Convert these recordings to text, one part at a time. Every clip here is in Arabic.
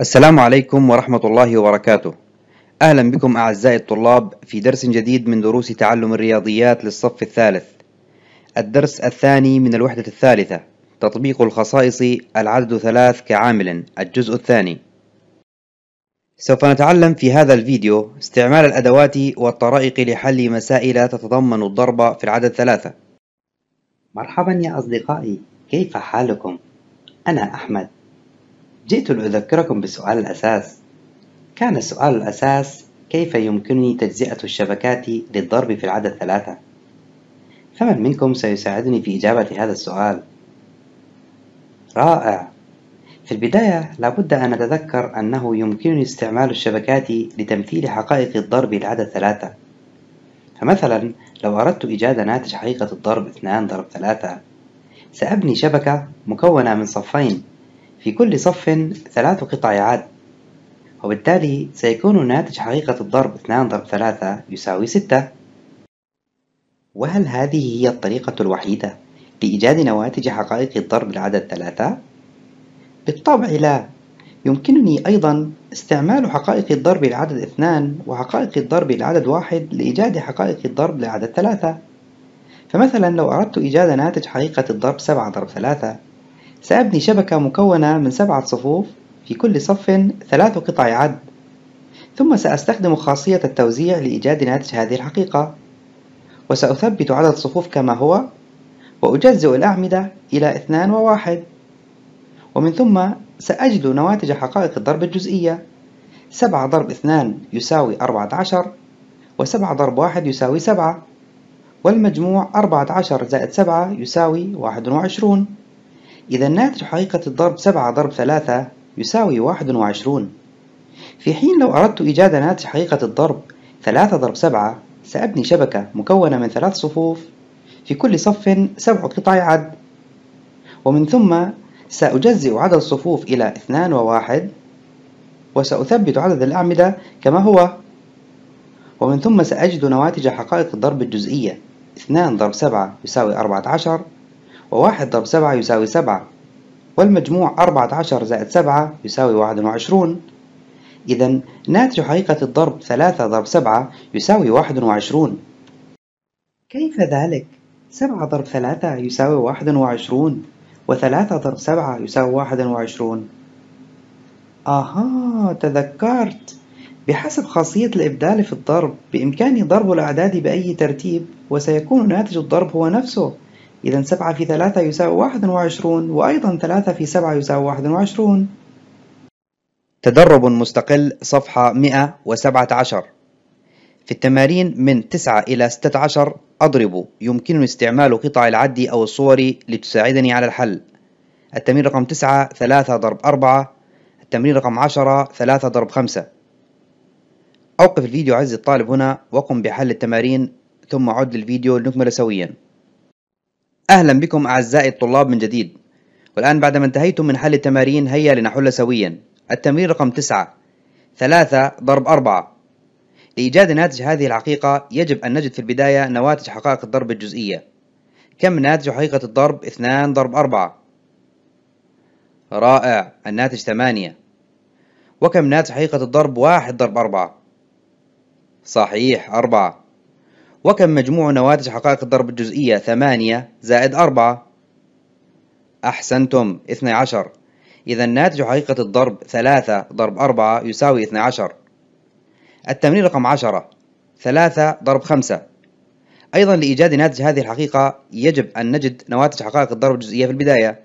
السلام عليكم ورحمة الله وبركاته أهلا بكم أعزائي الطلاب في درس جديد من دروس تعلم الرياضيات للصف الثالث الدرس الثاني من الوحدة الثالثة تطبيق الخصائص العدد ثلاث كعامل الجزء الثاني سوف نتعلم في هذا الفيديو استعمال الأدوات والطرائق لحل مسائل تتضمن الضرب في العدد ثلاثة مرحبا يا أصدقائي كيف حالكم؟ أنا أحمد جئت لأذكركم بسؤال الأساس كان السؤال الأساس كيف يمكنني تجزئة الشبكات للضرب في العدد ثلاثة؟ فمن منكم سيساعدني في إجابة هذا السؤال؟ رائع في البداية لابد أن أتذكر أنه يمكنني استعمال الشبكات لتمثيل حقائق الضرب لعدد ثلاثة فمثلا لو أردت إيجاد ناتج حقيقة الضرب 2 ضرب 3 سأبني شبكة مكونة من صفين في كل صف ثلاث قطع عاد وبالتالي سيكون ناتج حقيقة الضرب 2 ضرب 3 يساوي 6 وهل هذه هي الطريقة الوحيدة لإيجاد نواتج حقائق الضرب العدد 3؟ بالطبع لا يمكنني أيضا استعمال حقائق الضرب العدد 2 وحقائق الضرب العدد 1 لإيجاد حقائق الضرب لعدد 3 فمثلا لو أردت إيجاد ناتج حقيقة الضرب 7 ضرب 3 سأبني شبكة مكونة من سبعة صفوف في كل صف ثلاث قطع عد ثم سأستخدم خاصية التوزيع لإيجاد ناتج هذه الحقيقة وسأثبت عدد الصفوف كما هو وأجزئ الأعمدة إلى اثنان وواحد ومن ثم سأجد نواتج حقائق الضرب الجزئية سبعة ضرب اثنان يساوي أربعة عشر وسبعة ضرب واحد يساوي سبعة والمجموع أربعة عشر زائد سبعة يساوي واحد وعشرون إذا ناتج حقيقة الضرب 7 ضرب 3 يساوي 21 في حين لو أردت إيجاد ناتج حقيقة الضرب 3 ضرب 7 سأبني شبكة مكونة من ثلاث صفوف في كل صف سبع قطع عد ومن ثم سأجزئ عدد الصفوف إلى 2 و1 وسأثبت عدد الأعمدة كما هو ومن ثم سأجد نواتج حقائق الضرب الجزئية 2 ضرب 7 يساوي 14 وواحد ضرب سبعة يساوي سبعة والمجموع أربعة عشر زائد سبعة يساوي واحد وعشرون إذا ناتج حقيقة الضرب ثلاثة ضرب سبعة يساوي واحد وعشرون كيف ذلك؟ سبعة ضرب ثلاثة يساوي واحد وعشرون وثلاثة ضرب سبعة يساوي واحد وعشرون آها تذكرت بحسب خاصية الإبدال في الضرب بإمكاني ضرب الأعداد بأي ترتيب وسيكون ناتج الضرب هو نفسه إذا 7 في 3 يساوي 21 وأيضا 3 في 7 يساوي 21 تدرب مستقل صفحة 117 في التمارين من 9 إلى 16 أضرب يمكنني استعمال قطع العد أو الصور لتساعدني على الحل التمرين رقم 9 3 ضرب 4 التمرين رقم 10 3 ضرب 5 أوقف الفيديو عزيزي الطالب هنا وقم بحل التمارين ثم عد للفيديو لنكمل سويا أهلا بكم أعزائي الطلاب من جديد والآن بعدما انتهيتم من حل التمارين هيا لنحل سويا التمرين رقم 9 3 ضرب 4 لإيجاد ناتج هذه الحقيقة يجب أن نجد في البداية نواتج حقائق الضرب الجزئية كم ناتج حقيقة الضرب 2 ضرب 4 رائع الناتج 8 وكم ناتج حقيقة الضرب 1 ضرب 4 صحيح 4 وكم مجموع نواتج حقائق الضرب الجزئية ثمانية زائد أربعة أحسنتم 12 إذا ناتج حقيقة الضرب 3 ضرب 4 يساوي 12 التمرين رقم 10 3 ضرب 5 أيضا لإيجاد ناتج هذه الحقيقة يجب أن نجد نواتج حقائق الضرب الجزئية في البداية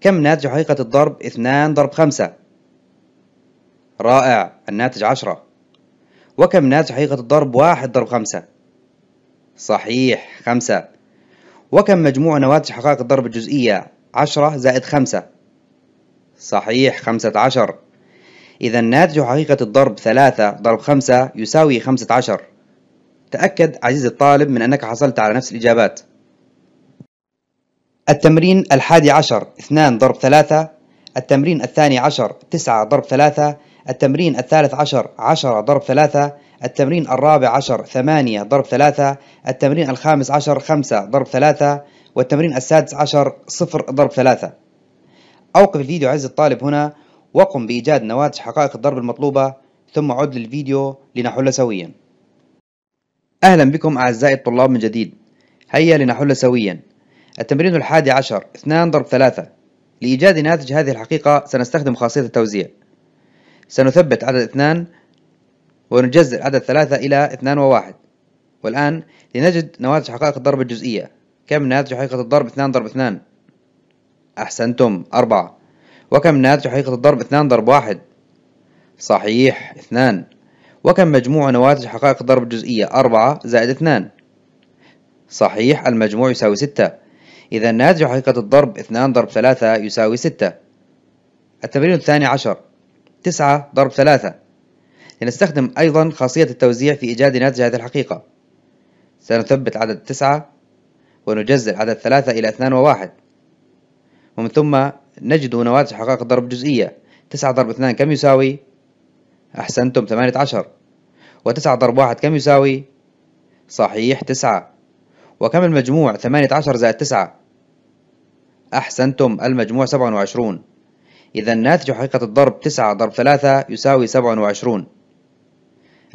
كم ناتج حقيقة الضرب 2 ضرب 5 رائع الناتج 10 وكم ناتج حقيقة الضرب 1 ضرب 5 صحيح خمسة وكم مجموع نواتج حقائق الضرب الجزئية عشرة زائد خمسة صحيح خمسة عشر إذا ناتج حقيقة الضرب ثلاثة ضرب خمسة يساوي خمسة عشر تأكد عزيزي الطالب من أنك حصلت على نفس الإجابات التمرين الحادي عشر اثنان ضرب ثلاثة التمرين الثاني عشر تسعة ضرب ثلاثة التمرين الثالث عشر عشرة ضرب ثلاثة التمرين الرابع عشر ثمانية ضرب ثلاثة التمرين الخامس عشر خمسة ضرب ثلاثة والتمرين السادس عشر صفر ضرب ثلاثة أوقف الفيديو عز الطالب هنا وقم بإيجاد نواتج حقائق الضرب المطلوبة ثم عد للفيديو لنحل سويا أهلا بكم أعزائي الطلاب من جديد هيا لنحل سويا التمرين الحادي عشر اثنان ضرب ثلاثة لإيجاد ناتج هذه الحقيقة سنستخدم خاصية التوزيع سنثبت عدد اثنان ونجزء العدد ثلاثة إلى اثنان وواحد والآن لنجد نواتج حقائق الضرب الجزئية كم ناتج حقيقة الضرب اثنان ضرب اثنان أحسنتم أربعة وكم ناتج حقيقة الضرب اثنان ضرب واحد صحيح اثنان وكم مجموع نواتج حقائق الضرب الجزئية أربعة زائد اثنان صحيح المجموع يساوي ستة إذا ناتج حقيقة الضرب اثنان ضرب ثلاثة يساوي ستة التمرين الثاني عشر تسعة ضرب ثلاثة لنستخدم أيضا خاصية التوزيع في إيجاد ناتج هذه الحقيقة سنثبت عدد تسعة ونجزل عدد ثلاثة إلى اثنان وواحد ومن ثم نجد نواتج حقائق الضرب الجزئية تسعة ضرب اثنان كم يساوي؟ أحسنتم ثمانية عشر وتسعة ضرب واحد كم يساوي؟ صحيح تسعة وكم المجموع ثمانية عشر زائد تسعة؟ أحسنتم المجموع سبعة وعشرون إذا ناتج حقيقة الضرب تسعة ضرب ثلاثة يساوي سبعة وعشرون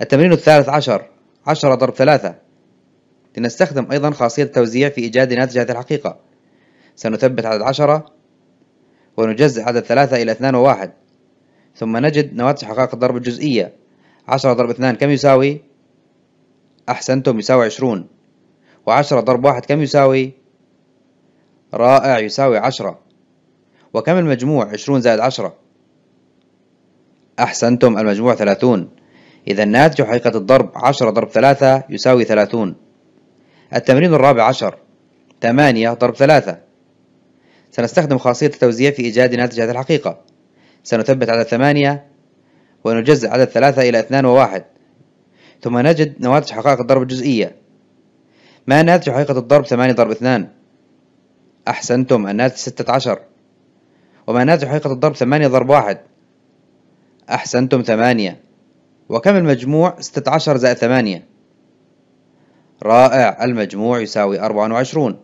التمرين الثالث عشر عشرة ضرب ثلاثة لنستخدم أيضا خاصية التوزيع في إيجاد ناتج هذه الحقيقة سنثبت عدد عشرة ونجزع عدد ثلاثة إلى اثنان وواحد ثم نجد نواتج حقائق الضرب الجزئية عشرة ضرب اثنان كم يساوي؟ أحسنتم يساوي عشرون وعشرة ضرب واحد كم يساوي؟ رائع يساوي عشرة وكم المجموع عشرون زائد عشرة؟ أحسنتم المجموع ثلاثون إذا ناتج حقيقة الضرب 10 ضرب 3 يساوي 30 التمرين الرابع عشر 8 ضرب 3 سنستخدم خاصية التوزيع في إيجاد ناتج هذه الحقيقة سنثبت عدد 8 ونجزء عدد 3 إلى 2 و1 ثم نجد نواتج حقائق الضرب الجزئية ما ناتج حقيقة الضرب 8 ضرب 2 أحسنتم الناتج 16 وما ناتج حقيقة الضرب 8 ضرب 1 أحسنتم 8 وكم المجموع 16 زائد 8 رائع المجموع يساوي 24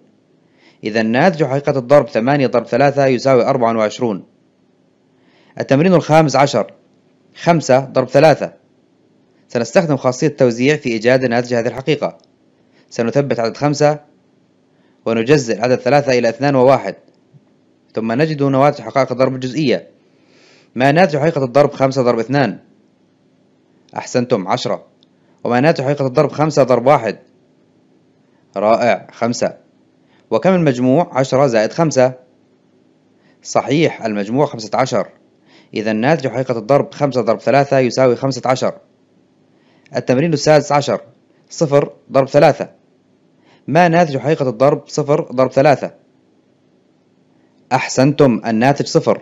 إذا ناتج حقيقة الضرب 8 ضرب 3 يساوي 24 التمرين الخامس عشر 5 ضرب 3 سنستخدم خاصية التوزيع في إيجاد ناتج هذه الحقيقة سنثبت عدد 5 ونجزئ عدد 3 إلى 2 و1 ثم نجد نواتج حقائق الضرب الجزئية ما ناتج حقيقة الضرب 5 ضرب 2 أحسنتم عشرة ومعناته حقيقة الضرب خمسة ضرب واحد رائع خمسة وكم المجموع عشرة زائد خمسة صحيح المجموع خمسة عشر إذا ناتج حقيقة الضرب خمسة ضرب ثلاثة يساوي خمسة عشر التمرين السادس عشر صفر ضرب ثلاثة ما ناتج حقيقة الضرب صفر ضرب ثلاثة أحسنتم الناتج صفر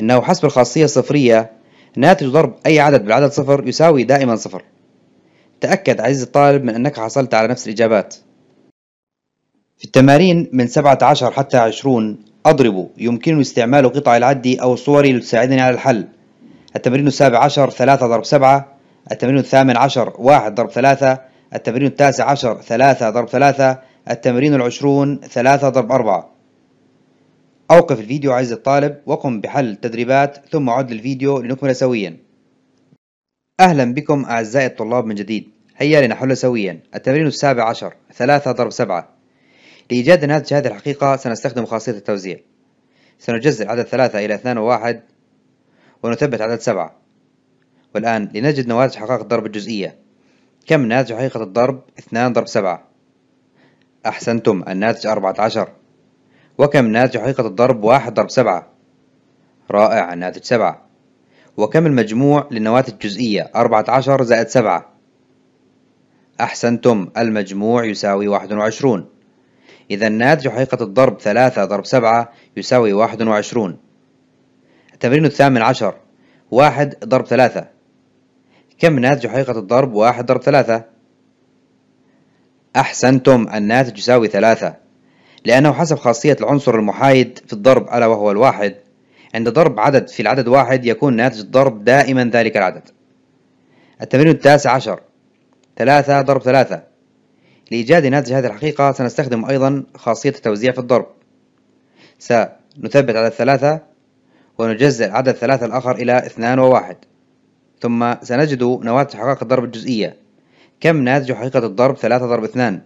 إنه حسب الخاصية الصفرية ناتج ضرب أي عدد بالعدد صفر يساوي دائما صفر تأكد عزيزي الطالب من أنك حصلت على نفس الإجابات في التمارين من 17 حتى 20 أضرب يمكن استعمال قطع العد أو صوري لتساعدني على الحل التمرين السابع عشر 3 ضرب 7 التمرين الثامن عشر 1 ضرب 3 التمرين التاسع عشر 3 ضرب 3 التمرين العشرون 3 ضرب 4 أوقف الفيديو عزيزي الطالب وقم بحل التدريبات ثم عد للفيديو لنكمل سويا أهلا بكم أعزائي الطلاب من جديد هيا لنحل سويا التمرين السابع عشر ثلاثة ضرب سبعة لإيجاد ناتج هذه الحقيقة سنستخدم خاصية التوزيع سنجزء عدد ثلاثة إلى اثنان وواحد ونثبت عدد سبعة والآن لنجد نواتج حقائق الضرب الجزئية كم ناتج حقيقة الضرب اثنان ضرب سبعة أحسنتم الناتج أربعة عشر وكم ناتج حقيقة الضرب واحد ضرب سبعة رائع ناتج سبعة وكم المجموع للنواتج الجزئية أربعة عشر زائد سبعة أحسنتم المجموع يساوي واحد وعشرون إذا ناتج حقيقة الضرب ثلاثة ضرب سبعة يساوي واحد وعشرون التمرين الثامن عشر واحد ضرب ثلاثة كم ناتج حقيقة الضرب واحد ضرب ثلاثة أحسنتم الناتج يساوي ثلاثة لأنه حسب خاصية العنصر المحايد في الضرب ألا وهو الواحد عند ضرب عدد في العدد واحد يكون ناتج الضرب دائما ذلك العدد التمرين التاسع عشر ثلاثة ضرب ثلاثة لإيجاد ناتج هذه الحقيقة سنستخدم أيضا خاصية التوزيع في الضرب سنثبت عدد ثلاثة ونجزئ العدد ثلاثة الآخر إلى اثنان وواحد ثم سنجد نواتج حقائق الضرب الجزئية كم ناتج حقيقة الضرب ثلاثة ضرب اثنان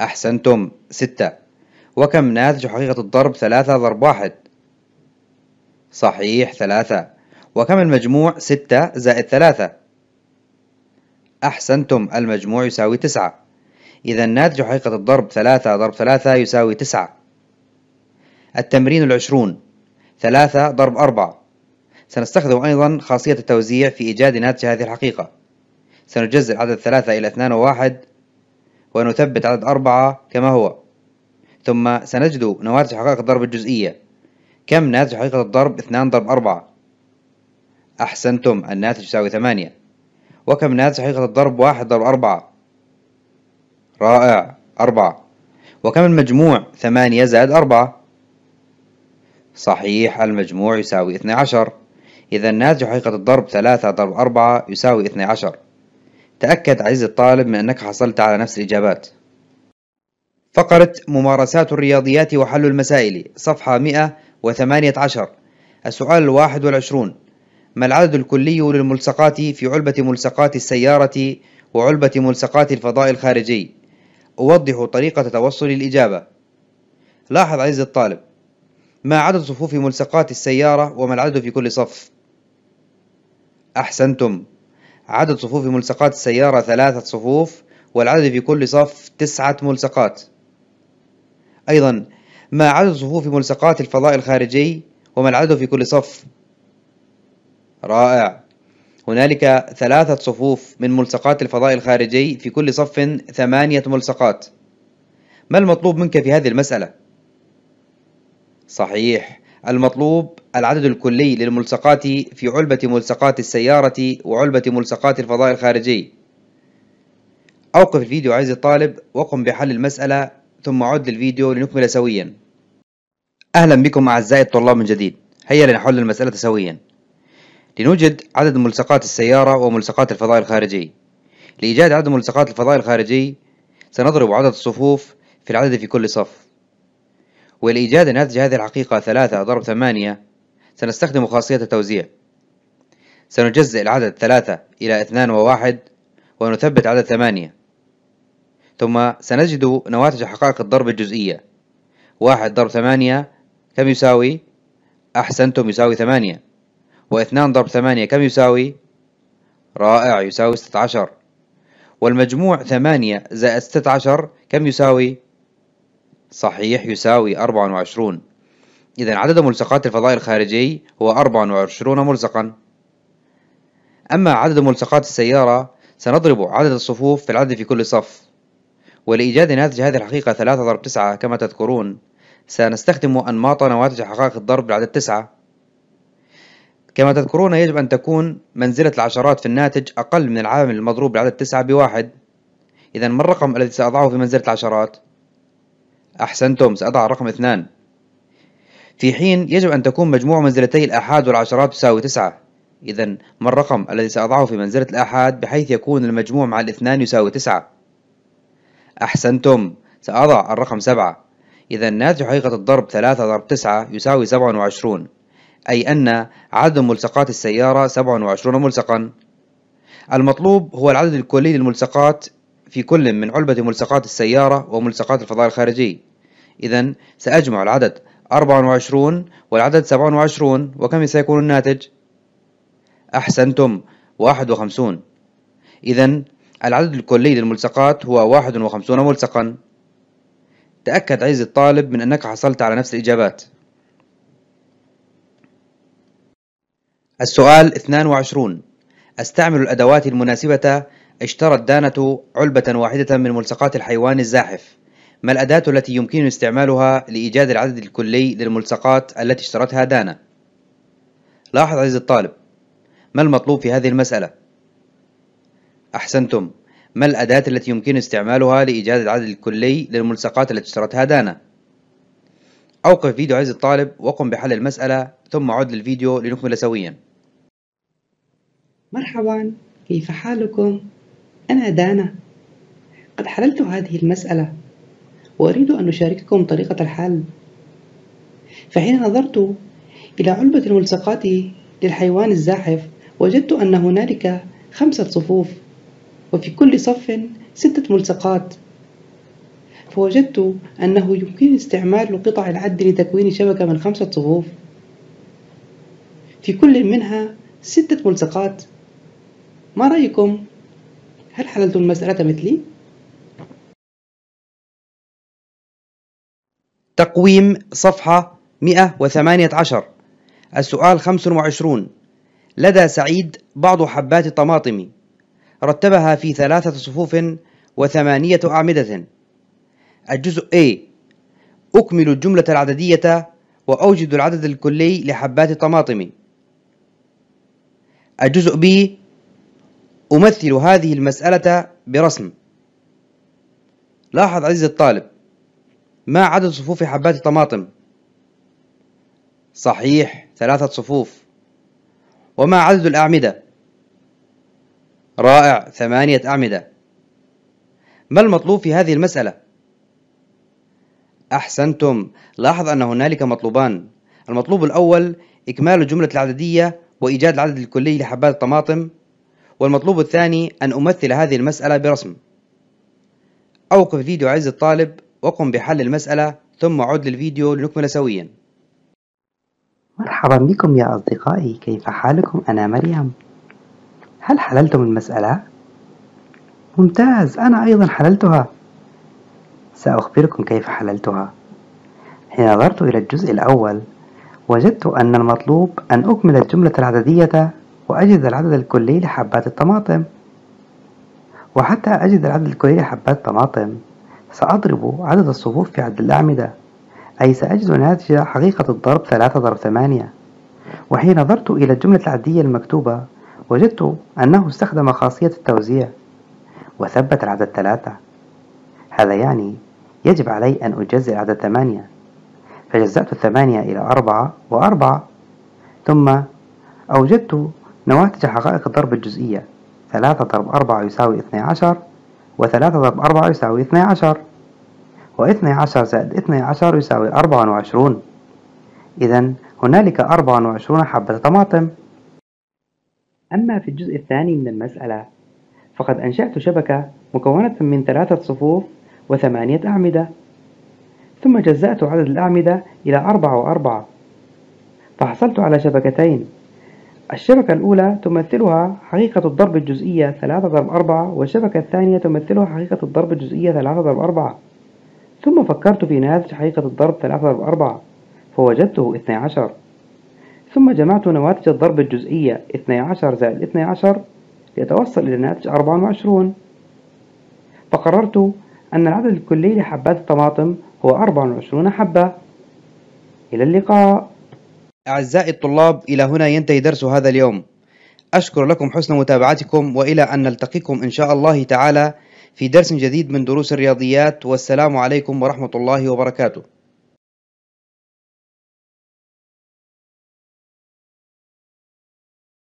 أحسنتم ستة وكم ناتج حقيقة الضرب ثلاثة ضرب واحد صحيح ثلاثة وكم المجموع ستة زائد ثلاثة أحسنتم المجموع يساوي تسعة إذا ناتج حقيقة الضرب ثلاثة ضرب ثلاثة يساوي تسعة التمرين العشرون ثلاثة ضرب أربعة سنستخدم أيضا خاصية التوزيع في إيجاد ناتج هذه الحقيقة سنجزء عدد ثلاثة إلى اثنان وواحد ونثبت عدد أربعة كما هو ثم سنجد نواتج حقائق الضرب الجزئية كم ناتج حقيقة الضرب 2 ضرب 4 أحسنتم الناتج يساوي 8 وكم ناتج حقيقة الضرب 1 ضرب 4 رائع 4 وكم المجموع 8 زائد 4 صحيح المجموع يساوي 12 إذا ناتج حقيقة الضرب 3 ضرب 4 يساوي 12 تأكد عزيزي الطالب من أنك حصلت على نفس الإجابات فقرة ممارسات الرياضيات وحل المسائل صفحة 118 السؤال الواحد والعشرون ما العدد الكلي للملصقات في علبة ملصقات السيارة وعلبة ملصقات الفضاء الخارجي أوضح طريقة توصل الإجابة لاحظ عزيزي الطالب ما عدد صفوف ملصقات السيارة وما العدد في كل صف أحسنتم عدد صفوف ملصقات السيارة ثلاثة صفوف والعدد في كل صف تسعة ملصقات أيضا ما عدد صفوف ملصقات الفضاء الخارجي وما العدد في كل صف رائع هنالك ثلاثة صفوف من ملصقات الفضاء الخارجي في كل صف ثمانية ملصقات ما المطلوب منك في هذه المسألة؟ صحيح المطلوب العدد الكلي للملصقات في علبة ملصقات السيارة وعلبة ملصقات الفضاء الخارجي أوقف الفيديو عزيزي الطالب وقم بحل المسألة ثم عد للفيديو لنكمل سويا أهلا بكم أعزائي الطلاب من جديد هيا لنحل المسألة سويا لنوجد عدد ملصقات السيارة وملصقات الفضاء الخارجي لإيجاد عدد ملصقات الفضاء الخارجي سنضرب عدد الصفوف في العدد في كل صف ولإيجاد ناتج هذه الحقيقة ثلاثة ضرب ثمانية سنستخدم خاصية التوزيع سنجزئ العدد ثلاثة إلى اثنان وواحد ونثبت عدد ثمانية ثم سنجد نواتج حقائق الضرب الجزئية واحد ضرب ثمانية كم يساوي؟ أحسنتم يساوي ثمانية واثنان ضرب ثمانية كم يساوي؟ رائع يساوي ستة عشر والمجموع ثمانية زائد ستة عشر كم يساوي؟ صحيح يساوي 24 إذا عدد ملصقات الفضاء الخارجي هو 24 ملصقا أما عدد ملصقات السيارة سنضرب عدد الصفوف في العدد في كل صف ولإيجاد ناتج هذه الحقيقة 3 ضرب 9 كما تذكرون سنستخدم أنماط نواتج حقائق الضرب بالعدد 9 كما تذكرون يجب أن تكون منزلة العشرات في الناتج أقل من العامل المضروب بالعدد 9 بواحد إذا ما الرقم الذي سأضعه في منزلة العشرات؟ أحسنتم سأضع الرقم اثنان في حين يجب أن تكون مجموع منزلتي الآحاد والعشرات تساوي تسعة إذا ما الرقم الذي سأضعه في منزلة الآحاد بحيث يكون المجموع مع الاثنان يساوي تسعة أحسنتم سأضع الرقم سبعة إذا ناتج حقيقة الضرب ثلاثة ضرب تسعة يساوي سبعة وعشرون أي أن عدد ملصقات السيارة سبعة وعشرون ملصقا المطلوب هو العدد الكلي للملصقات في كل من علبة ملصقات السيارة وملصقات الفضاء الخارجي إذا سأجمع العدد 24 والعدد 27 وكم سيكون الناتج؟ أحسنتم 51 إذا العدد الكلي للملصقات هو 51 ملصقا تأكد عزيزي الطالب من أنك حصلت على نفس الإجابات السؤال 22 أستعمل الأدوات المناسبة اشترت دانة علبة واحدة من ملصقات الحيوان الزاحف ما الأداة التي يمكن استعمالها لإيجاد العدد الكلي للملصقات التي اشترتها دانا؟ لاحظ عزيزي الطالب ما المطلوب في هذه المسألة؟ أحسنتم ما الأداة التي يمكن استعمالها لإيجاد العدد الكلي للملصقات التي اشترتها دانا؟ أوقف فيديو عزيزي الطالب وقم بحل المسألة ثم عد للفيديو لنكمل سويا مرحبا كيف حالكم؟ أنا دانا قد حللت هذه المسألة وأريد أن أشارككم طريقة الحل فحين نظرت إلى علبة الملصقات للحيوان الزاحف وجدت أن هنالك خمسة صفوف وفي كل صف ستة ملصقات فوجدت أنه يمكن استعمال قطع العد لتكوين شبكة من خمسة صفوف في كل منها ستة ملصقات ما رأيكم؟ هل حللتم المسألة مثلي؟ تقويم صفحة 118 السؤال 25 لدى سعيد بعض حبات الطماطم رتبها في ثلاثة صفوف وثمانية أعمدة الجزء A أكمل الجملة العددية وأوجد العدد الكلي لحبات الطماطم الجزء B أمثل هذه المسألة برسم لاحظ عزيزي الطالب ما عدد صفوف حبات الطماطم صحيح ثلاثة صفوف وما عدد الأعمدة رائع ثمانية أعمدة ما المطلوب في هذه المسألة أحسنتم لاحظ أن هنالك مطلوبان المطلوب الأول إكمال الجملة العددية وإيجاد العدد الكلي لحبات الطماطم والمطلوب الثاني أن أمثل هذه المسألة برسم أوقف فيديو عز الطالب وقم بحل المسألة ثم عد للفيديو لنكمل سويا مرحبا بكم يا أصدقائي كيف حالكم أنا مريم هل حللتم المسألة؟ ممتاز أنا أيضا حللتها سأخبركم كيف حللتها حين نظرت إلى الجزء الأول وجدت أن المطلوب أن أكمل الجملة العددية وأجد العدد الكلي لحبات الطماطم وحتى أجد العدد الكلي لحبات الطماطم سأضرب عدد الصفوف في عد الأعمدة أي سأجد ناتج حقيقة الضرب 3 ضرب 8 وحين نظرت إلى الجملة العدية المكتوبة وجدت أنه استخدم خاصية التوزيع وثبت العدد 3 هذا يعني يجب علي أن أجزئ العدد 8 فجزأت الثمانية إلى أربعة وأربعة ثم أوجدت نواتج حقائق الضرب الجزئية ثلاثة ضرب أربعة يساوي اثني عشر وثلاثة ضرب أربعة يساوي اثني عشر واثني عشر زائد اثني عشر يساوي أربعة وعشرون إذا هنالك أربعة وعشرون حبة طماطم أما في الجزء الثاني من المسألة فقد أنشأت شبكة مكونة من ثلاثة صفوف وثمانية أعمدة ثم جزأت عدد الأعمدة إلى أربعة وأربعة فحصلت على شبكتين الشبكة الأولى تمثلها حقيقة الضرب الجزئية 3 ضرب 4 والشبكة الثانية تمثلها حقيقة الضرب الجزئية 3 ضرب 4 ثم فكرت في ناتج حقيقة الضرب 3 ضرب 4 فوجدته 12 ثم جمعت نواتج الضرب الجزئية 12 زائد 12 ليتوصل إلى ناتج 24 فقررت أن العدد الكلي لحبات الطماطم هو 24 حبة إلى اللقاء أعزائي الطلاب إلى هنا ينتهي درس هذا اليوم أشكر لكم حسن متابعتكم وإلى أن نلتقيكم إن شاء الله تعالى في درس جديد من دروس الرياضيات والسلام عليكم ورحمة الله وبركاته